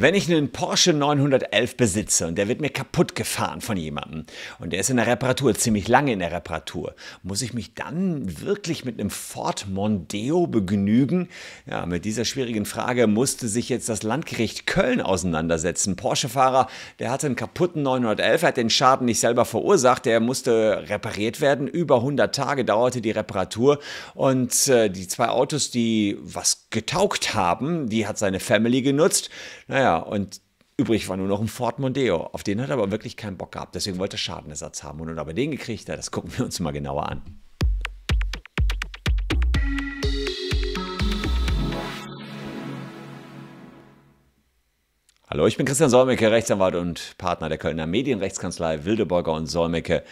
Wenn ich einen Porsche 911 besitze und der wird mir kaputt gefahren von jemandem und der ist in der Reparatur, ziemlich lange in der Reparatur, muss ich mich dann wirklich mit einem Ford Mondeo begnügen? Ja, mit dieser schwierigen Frage musste sich jetzt das Landgericht Köln auseinandersetzen. Porsche-Fahrer, der hatte einen kaputten 911, hat den Schaden nicht selber verursacht, der musste repariert werden. Über 100 Tage dauerte die Reparatur und äh, die zwei Autos, die was getaugt haben, die hat seine Family genutzt. Naja, naja, und übrig war nur noch ein Ford Mondeo. Auf den hat er aber wirklich keinen Bock gehabt. Deswegen wollte er Schadenersatz haben. Und ob er den gekriegt hat, das gucken wir uns mal genauer an. Hallo, ich bin Christian Solmecke, Rechtsanwalt und Partner der Kölner Medienrechtskanzlei Wildeborger und Solmecke.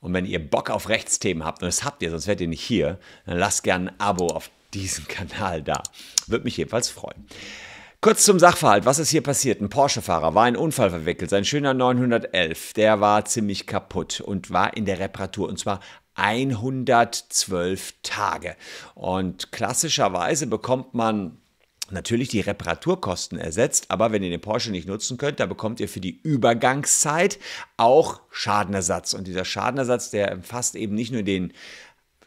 Und wenn ihr Bock auf Rechtsthemen habt, und das habt ihr, sonst wärt ihr nicht hier, dann lasst gerne ein Abo auf diesem Kanal da. Würde mich jedenfalls freuen. Kurz zum Sachverhalt. Was ist hier passiert? Ein Porsche-Fahrer war in einen Unfall verwickelt. Sein schöner 911, der war ziemlich kaputt und war in der Reparatur. Und zwar 112 Tage. Und klassischerweise bekommt man natürlich die Reparaturkosten ersetzt, aber wenn ihr den Porsche nicht nutzen könnt, da bekommt ihr für die Übergangszeit auch Schadenersatz. Und dieser Schadenersatz, der umfasst eben nicht nur den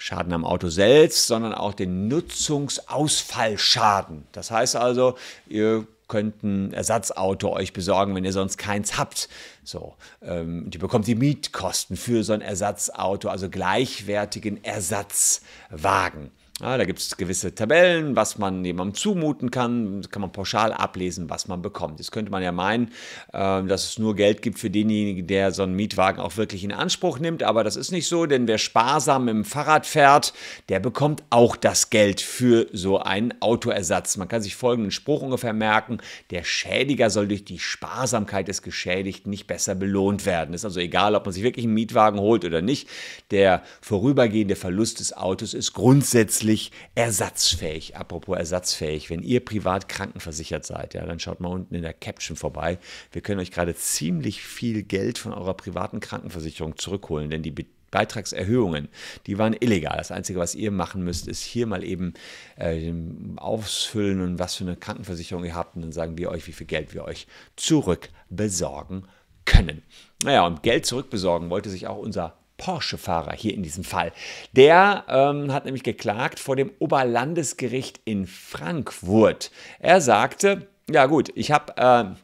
Schaden am Auto selbst, sondern auch den Nutzungsausfallschaden. Das heißt also, ihr könnt ein Ersatzauto euch besorgen, wenn ihr sonst keins habt. So, ähm, die bekommt die Mietkosten für so ein Ersatzauto, also gleichwertigen Ersatzwagen. Ja, da gibt es gewisse Tabellen, was man jemandem zumuten kann, Das kann man pauschal ablesen, was man bekommt. Jetzt könnte man ja meinen, äh, dass es nur Geld gibt für denjenigen, der so einen Mietwagen auch wirklich in Anspruch nimmt, aber das ist nicht so, denn wer sparsam im Fahrrad fährt, der bekommt auch das Geld für so einen Autoersatz. Man kann sich folgenden Spruch ungefähr merken, der Schädiger soll durch die Sparsamkeit des Geschädigten nicht besser belohnt werden. Ist also egal, ob man sich wirklich einen Mietwagen holt oder nicht, der vorübergehende Verlust des Autos ist grundsätzlich wirklich ersatzfähig. Apropos ersatzfähig, wenn ihr privat krankenversichert seid, ja, dann schaut mal unten in der Caption vorbei. Wir können euch gerade ziemlich viel Geld von eurer privaten Krankenversicherung zurückholen, denn die Beitragserhöhungen, die waren illegal. Das Einzige, was ihr machen müsst, ist hier mal eben äh, ausfüllen und was für eine Krankenversicherung ihr habt. Und dann sagen wir euch, wie viel Geld wir euch zurückbesorgen können. Naja, und Geld zurückbesorgen wollte sich auch unser Porsche-Fahrer hier in diesem Fall. Der ähm, hat nämlich geklagt vor dem Oberlandesgericht in Frankfurt. Er sagte, ja gut, ich habe... Äh,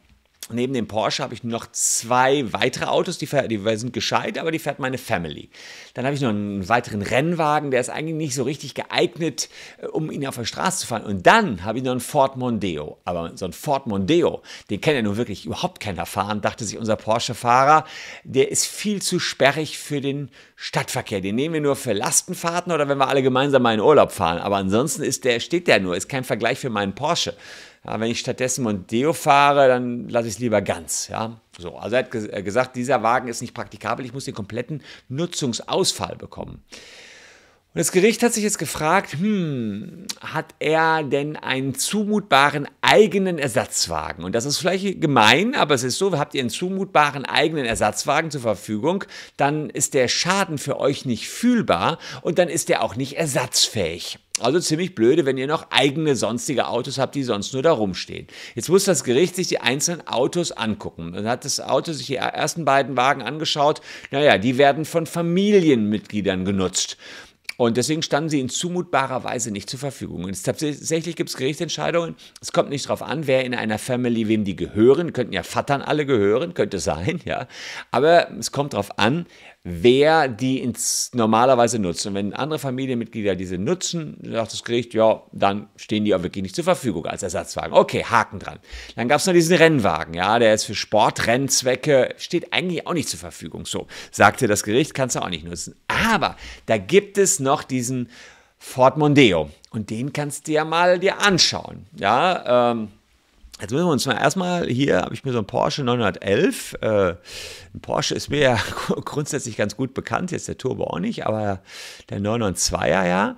Neben dem Porsche habe ich noch zwei weitere Autos, die, die, sind gescheit, aber die fährt meine Family. Dann habe ich noch einen weiteren Rennwagen, der ist eigentlich nicht so richtig geeignet, äh, um ihn auf der Straße zu fahren. Und dann habe ich noch einen Ford Mondeo. Aber so ein Ford Mondeo, den kennt ja nun wirklich überhaupt keiner fahren, dachte sich unser Porsche-Fahrer. Der ist viel zu sperrig für den Stadtverkehr. Den nehmen wir nur für Lastenfahrten oder wenn wir alle gemeinsam mal in Urlaub fahren. Aber ansonsten ist der, steht der nur, ist kein Vergleich für meinen Porsche. Ja, wenn ich stattdessen Mondeo fahre, dann lasse ich es lieber ganz. Ja? So, also er hat gesagt, dieser Wagen ist nicht praktikabel, ich muss den kompletten Nutzungsausfall bekommen. Und das Gericht hat sich jetzt gefragt, hm, hat er denn einen zumutbaren eigenen Ersatzwagen? Und das ist vielleicht gemein, aber es ist so, habt ihr einen zumutbaren eigenen Ersatzwagen zur Verfügung, dann ist der Schaden für euch nicht fühlbar und dann ist der auch nicht ersatzfähig. Also ziemlich blöde, wenn ihr noch eigene sonstige Autos habt, die sonst nur da rumstehen. Jetzt muss das Gericht sich die einzelnen Autos angucken. Dann hat das Auto sich die ersten beiden Wagen angeschaut. Naja, die werden von Familienmitgliedern genutzt. Und deswegen standen sie in zumutbarer Weise nicht zur Verfügung. Und tatsächlich gibt es Gerichtsentscheidungen. Es kommt nicht darauf an, wer in einer Family, wem die gehören. Könnten ja Vattern alle gehören, könnte sein, ja. Aber es kommt darauf an, wer die ins, normalerweise nutzt. Und wenn andere Familienmitglieder diese nutzen, sagt das Gericht, ja, dann stehen die auch wirklich nicht zur Verfügung als Ersatzwagen. Okay, Haken dran. Dann gab es noch diesen Rennwagen, ja, der ist für Sportrennzwecke, steht eigentlich auch nicht zur Verfügung. So, sagte das Gericht, kannst du auch nicht nutzen. Aber da gibt es noch diesen Ford Mondeo und den kannst du ja mal dir anschauen, ja, ähm, Jetzt müssen wir uns mal erstmal hier, habe ich mir so ein Porsche 911. Äh, ein Porsche ist mir ja grundsätzlich ganz gut bekannt, jetzt der Turbo auch nicht, aber der 992er ja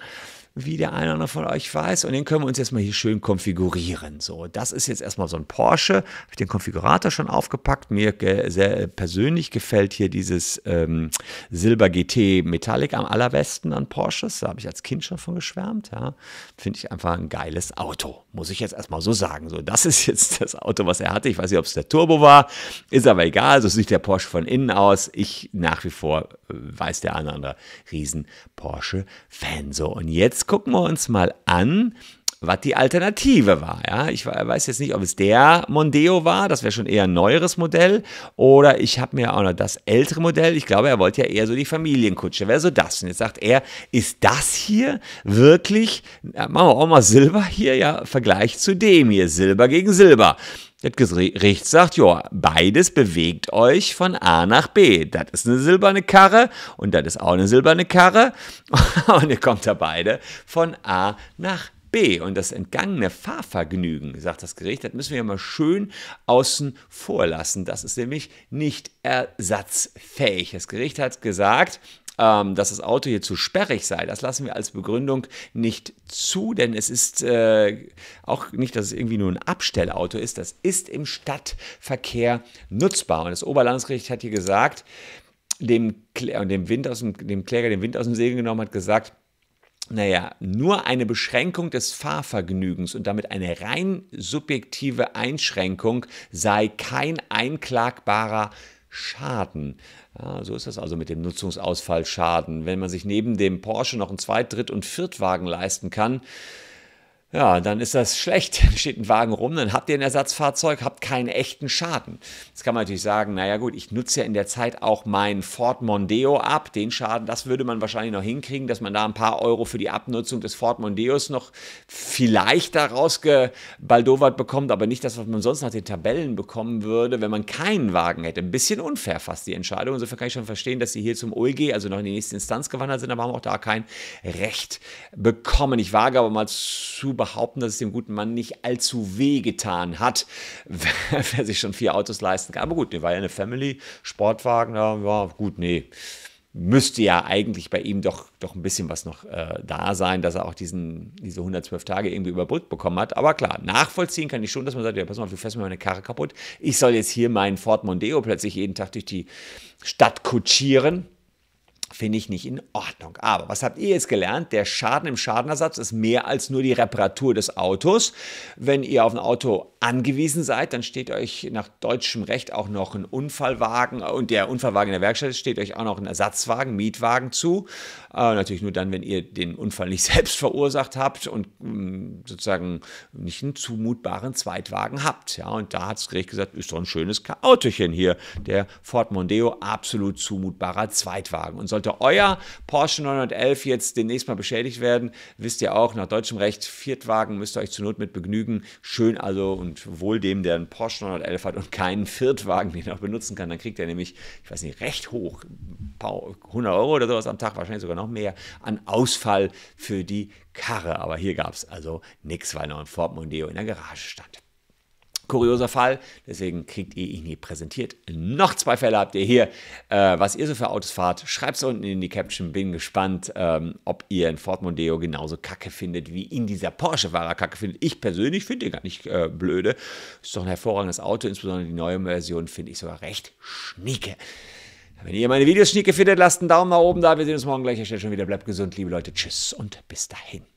wie der eine oder andere von euch weiß. Und den können wir uns jetzt mal hier schön konfigurieren. So, das ist jetzt erstmal so ein Porsche. Habe ich den Konfigurator schon aufgepackt. Mir ge sehr äh, persönlich gefällt hier dieses ähm, Silber GT Metallic am allerbesten an Porsches. Da habe ich als Kind schon von geschwärmt. Ja. Finde ich einfach ein geiles Auto. Muss ich jetzt erstmal so sagen. So, das ist jetzt das Auto, was er hatte. Ich weiß nicht, ob es der Turbo war. Ist aber egal. So sieht der Porsche von innen aus. Ich nach wie vor äh, weiß der eine oder andere Riesen Porsche Fan. So, und jetzt jetzt gucken wir uns mal an, was die Alternative war. Ja? Ich weiß jetzt nicht, ob es der Mondeo war, das wäre schon eher ein neueres Modell, oder ich habe mir auch noch das ältere Modell, ich glaube, er wollte ja eher so die Familienkutsche, wäre so das. Und jetzt sagt er, ist das hier wirklich, machen wir auch mal Silber hier, ja, Vergleich zu dem hier, Silber gegen Silber. Das Gericht sagt, ja, beides bewegt euch von A nach B. Das ist eine silberne Karre und das ist auch eine silberne Karre. Und ihr kommt da beide von A nach B. B. Und das entgangene Fahrvergnügen, sagt das Gericht, das müssen wir mal schön außen vor lassen. Das ist nämlich nicht ersatzfähig. Das Gericht hat gesagt, ähm, dass das Auto hier zu sperrig sei, das lassen wir als Begründung nicht zu, denn es ist äh, auch nicht, dass es irgendwie nur ein Abstellauto ist, das ist im Stadtverkehr nutzbar. Und das Oberlandesgericht hat hier gesagt, dem, Klä äh, dem, Wind aus dem, dem Kläger den Wind aus dem Segel genommen, hat gesagt, naja, nur eine Beschränkung des Fahrvergnügens und damit eine rein subjektive Einschränkung sei kein einklagbarer Schaden. Ja, so ist das also mit dem Nutzungsausfallschaden. Wenn man sich neben dem Porsche noch einen Zweit-, Dritt- und Viertwagen leisten kann, ja, dann ist das schlecht. Dann steht ein Wagen rum, dann habt ihr ein Ersatzfahrzeug, habt keinen echten Schaden. Jetzt kann man natürlich sagen, naja gut, ich nutze ja in der Zeit auch meinen Ford Mondeo ab. Den Schaden, das würde man wahrscheinlich noch hinkriegen, dass man da ein paar Euro für die Abnutzung des Ford Mondeos noch vielleicht daraus gebaldowert bekommt, aber nicht das, was man sonst nach den Tabellen bekommen würde, wenn man keinen Wagen hätte. Ein bisschen unfair fast die Entscheidung. Insofern kann ich schon verstehen, dass sie hier zum OLG, also noch in die nächste Instanz gewandert sind, aber haben auch da kein Recht bekommen. Ich wage aber mal zu behaupten, dass es dem guten Mann nicht allzu weh getan hat, wer, sich schon vier Autos leisten kann. Aber gut, der war ja eine Family, Sportwagen, ja, ja gut, nee müsste ja eigentlich bei ihm doch, doch ein bisschen was noch äh, da sein, dass er auch diesen, diese 112 Tage irgendwie überbrückt bekommen hat. Aber klar, nachvollziehen kann ich schon, dass man sagt, ja, pass mal, du fährst mir meine Karre kaputt. Ich soll jetzt hier meinen Ford Mondeo plötzlich jeden Tag durch die Stadt kutschieren finde ich nicht in Ordnung. Aber was habt ihr jetzt gelernt? Der Schaden im Schadenersatz ist mehr als nur die Reparatur des Autos. Wenn ihr auf ein Auto angewiesen seid, dann steht euch nach deutschem Recht auch noch ein Unfallwagen und der Unfallwagen in der Werkstatt steht euch auch noch ein Ersatzwagen, Mietwagen zu. Äh, natürlich nur dann, wenn ihr den Unfall nicht selbst verursacht habt und mh, mm, sozusagen nicht einen zumutbaren Zweitwagen habt. Ja, und da hat das Gericht gesagt, ist doch ein schönes Autochen hier, der Ford Mondeo, absolut zumutbarer Zweitwagen. Und sollte euer Porsche 911 jetzt demnächst mal beschädigt werden, wisst ihr auch, nach deutschem Recht, Viertwagen müsst ihr euch zur Not mit begnügen. Schön also ein und wohl dem, der einen Porsche 911 hat und keinen Viertwagen, den er benutzen kann, dann kriegt er nämlich, ich weiß nicht, recht hoch, 100 Euro oder sowas am Tag, wahrscheinlich sogar noch mehr, an Ausfall für die Karre. Aber hier gab es also nichts, weil noch ein Ford Mondeo in der Garage stand kurioser Fall, deswegen kriegt ihr ihn hier präsentiert. Noch zwei Fälle habt ihr hier, äh, was ihr so für Autos fahrt. Schreibt es unten in die Caption, bin gespannt, ähm, ob ihr in Ford Mondeo genauso kacke findet, wie ihn dieser Porsche-Fahrer kacke findet. Ich persönlich finde ihn gar nicht äh, blöde. Ist doch ein hervorragendes Auto, insbesondere die neue Version finde ich sogar recht schnieke. Wenn ihr meine Videos schnieke findet, lasst einen Daumen nach oben da. Wir sehen uns morgen gleich. Ich stelle schon wieder. Bleibt gesund, liebe Leute. Tschüss und bis dahin.